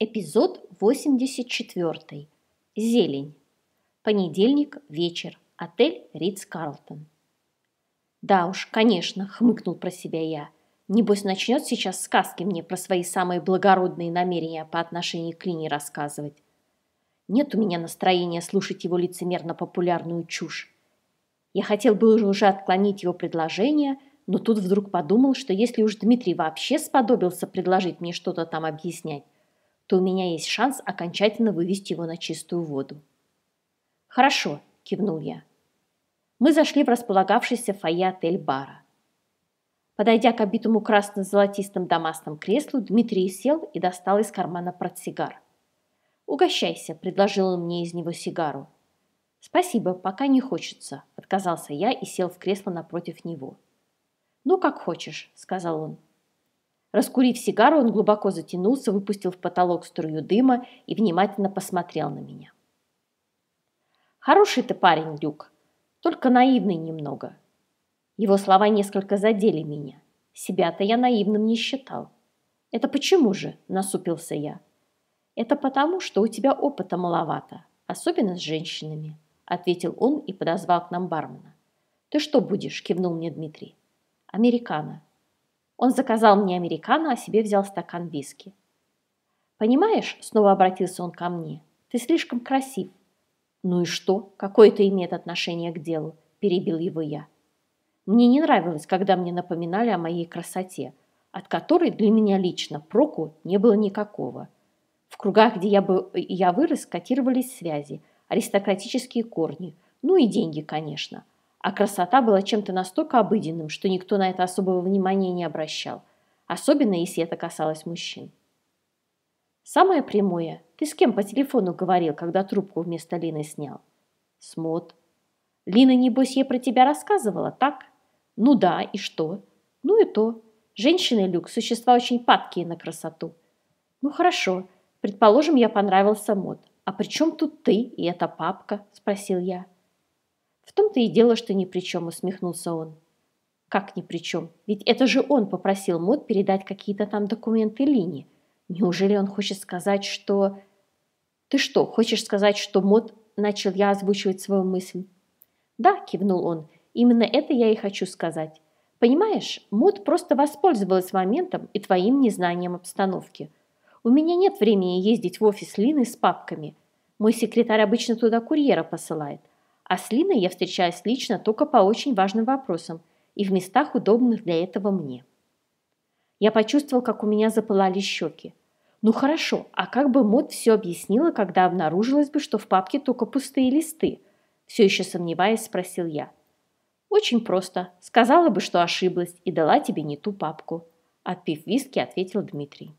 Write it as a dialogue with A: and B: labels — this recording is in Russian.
A: Эпизод 84. Зелень. Понедельник, вечер. Отель Ридс-Карлтон. «Да уж, конечно», — хмыкнул про себя я. «Небось, начнет сейчас сказки мне про свои самые благородные намерения по отношению к Лине рассказывать. Нет у меня настроения слушать его лицемерно-популярную чушь. Я хотел бы уже отклонить его предложение, но тут вдруг подумал, что если уж Дмитрий вообще сподобился предложить мне что-то там объяснять, то у меня есть шанс окончательно вывести его на чистую воду. «Хорошо», – кивнул я. Мы зашли в располагавшийся фойе отель-бара. Подойдя к обитому красно-золотистым дамасном креслу, Дмитрий сел и достал из кармана портсигар. «Угощайся», – предложил он мне из него сигару. «Спасибо, пока не хочется», – отказался я и сел в кресло напротив него. «Ну, как хочешь», – сказал он. Раскурив сигару, он глубоко затянулся, выпустил в потолок струю дыма и внимательно посмотрел на меня. «Хороший ты парень, Люк, только наивный немного». Его слова несколько задели меня. Себя-то я наивным не считал. «Это почему же?» – насупился я. «Это потому, что у тебя опыта маловато, особенно с женщинами», – ответил он и подозвал к нам бармена. «Ты что будешь?» – кивнул мне Дмитрий. «Американо», он заказал мне американо, а себе взял стакан виски. «Понимаешь», — снова обратился он ко мне, — «ты слишком красив». «Ну и что? Какое это имеет отношение к делу?» – перебил его я. Мне не нравилось, когда мне напоминали о моей красоте, от которой для меня лично проку не было никакого. В кругах, где я, бы, э, я вырос, котировались связи, аристократические корни, ну и деньги, конечно – а красота была чем-то настолько обыденным, что никто на это особого внимания не обращал, особенно если это касалось мужчин. «Самое прямое. Ты с кем по телефону говорил, когда трубку вместо Лины снял?» «С Мот». «Лина, небось, ей про тебя рассказывала, так?» «Ну да, и что?» «Ну и то. Женщины, Люк, существа очень падкие на красоту». «Ну хорошо. Предположим, я понравился Мод. А при чем тут ты и эта папка?» – спросил я. «В том-то и дело, что ни при чем», – усмехнулся он. «Как ни при чем? Ведь это же он попросил Мод передать какие-то там документы Лине. Неужели он хочет сказать, что...» «Ты что, хочешь сказать, что Мод...» – начал я озвучивать свою мысль. «Да», – кивнул он, – «именно это я и хочу сказать. Понимаешь, Мод просто воспользовалась моментом и твоим незнанием обстановки. У меня нет времени ездить в офис Лины с папками. Мой секретарь обычно туда курьера посылает. А с Линой я встречаюсь лично только по очень важным вопросам и в местах, удобных для этого мне. Я почувствовал, как у меня запылали щеки. Ну хорошо, а как бы Мод все объяснила, когда обнаружилось бы, что в папке только пустые листы? Все еще сомневаясь, спросил я. Очень просто. Сказала бы, что ошиблась, и дала тебе не ту папку. Отпив виски, ответил Дмитрий.